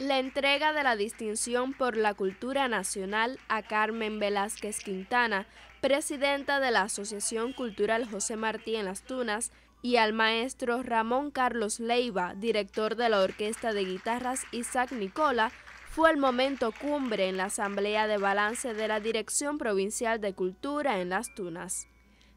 la entrega de la distinción por la cultura nacional a Carmen Velázquez Quintana, presidenta de la Asociación Cultural José Martí en las Tunas, y al maestro Ramón Carlos Leiva, director de la Orquesta de Guitarras Isaac Nicola, fue el momento cumbre en la Asamblea de Balance de la Dirección Provincial de Cultura en las Tunas.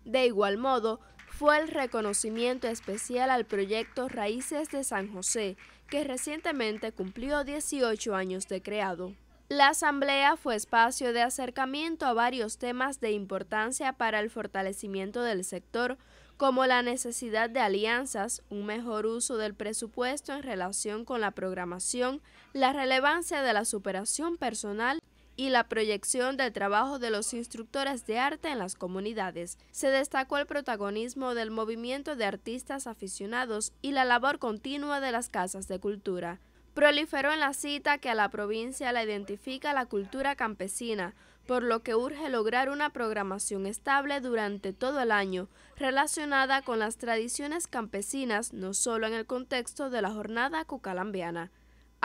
De igual modo, fue el reconocimiento especial al proyecto Raíces de San José, que recientemente cumplió 18 años de creado. La asamblea fue espacio de acercamiento a varios temas de importancia para el fortalecimiento del sector, como la necesidad de alianzas, un mejor uso del presupuesto en relación con la programación, la relevancia de la superación personal y la proyección del trabajo de los instructores de arte en las comunidades. Se destacó el protagonismo del movimiento de artistas aficionados y la labor continua de las casas de cultura. Proliferó en la cita que a la provincia la identifica la cultura campesina, por lo que urge lograr una programación estable durante todo el año, relacionada con las tradiciones campesinas, no solo en el contexto de la jornada cucalambiana.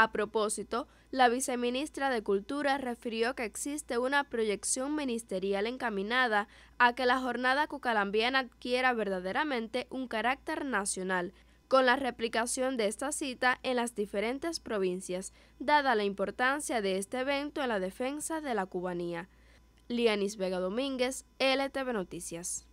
A propósito, la viceministra de Cultura refirió que existe una proyección ministerial encaminada a que la jornada cucalambiana adquiera verdaderamente un carácter nacional, con la replicación de esta cita en las diferentes provincias, dada la importancia de este evento en la defensa de la cubanía. Lianis Vega Domínguez, LTV Noticias.